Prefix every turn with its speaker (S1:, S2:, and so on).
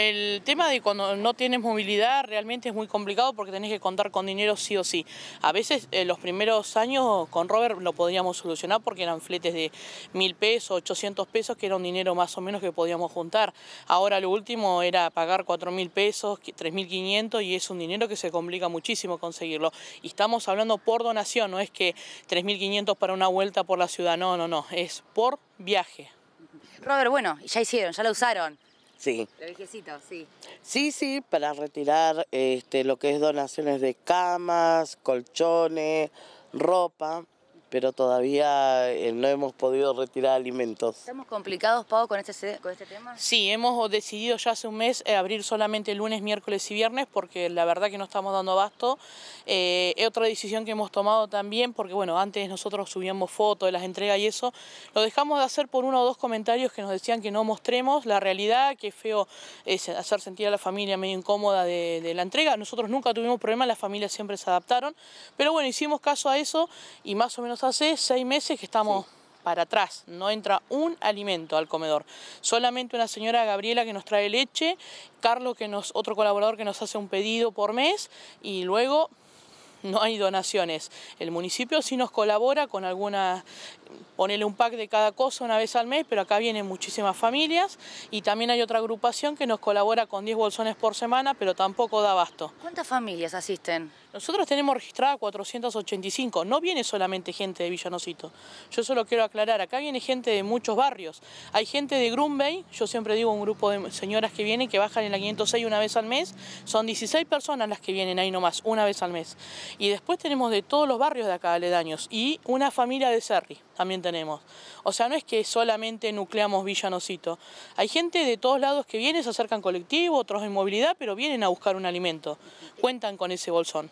S1: El tema de cuando no tienes movilidad realmente es muy complicado porque tenés que contar con dinero sí o sí. A veces eh, los primeros años con Robert lo podíamos solucionar porque eran fletes de mil pesos, 800 pesos, que era un dinero más o menos que podíamos juntar. Ahora lo último era pagar cuatro mil pesos, 3.500 y es un dinero que se complica muchísimo conseguirlo. Y estamos hablando por donación, no es que 3.500 para una vuelta por la ciudad, no, no, no, es por viaje.
S2: Robert, bueno, ya hicieron, ya lo usaron. Sí. sí. Sí, sí, para retirar este, lo que es donaciones de camas, colchones, ropa pero todavía eh, no hemos podido retirar alimentos. ¿Estamos complicados, Pau, con este, con este tema?
S1: Sí, hemos decidido ya hace un mes eh, abrir solamente lunes, miércoles y viernes porque la verdad que no estamos dando abasto. Eh, otra decisión que hemos tomado también, porque bueno, antes nosotros subíamos fotos de las entregas y eso, lo dejamos de hacer por uno o dos comentarios que nos decían que no mostremos la realidad, que es feo es hacer sentir a la familia medio incómoda de la entrega. Nosotros nunca tuvimos problemas, las familias siempre se adaptaron, pero bueno, hicimos caso a eso y más o menos hace seis meses que estamos para atrás, no entra un alimento al comedor. Solamente una señora Gabriela que nos trae leche, Carlos que nos, otro colaborador que nos hace un pedido por mes y luego no hay donaciones. El municipio sí nos colabora con alguna, ponerle un pack de cada cosa una vez al mes, pero acá vienen muchísimas familias y también hay otra agrupación que nos colabora con 10 bolsones por semana, pero tampoco da abasto. ¿Cuántas familias asisten? Nosotros tenemos registradas 485, no viene solamente gente de Villanocito. Yo solo quiero aclarar, acá viene gente de muchos barrios. Hay gente de Green yo siempre digo un grupo de señoras que vienen, que bajan en la 506 una vez al mes, son 16 personas las que vienen ahí nomás, una vez al mes. Y después tenemos de todos los barrios de acá aledaños y una familia de Cerri también tenemos. O sea, no es que solamente nucleamos villanosito Hay gente de todos lados que viene, se acercan colectivo, otros en movilidad, pero vienen a buscar un alimento. Cuentan con ese bolsón.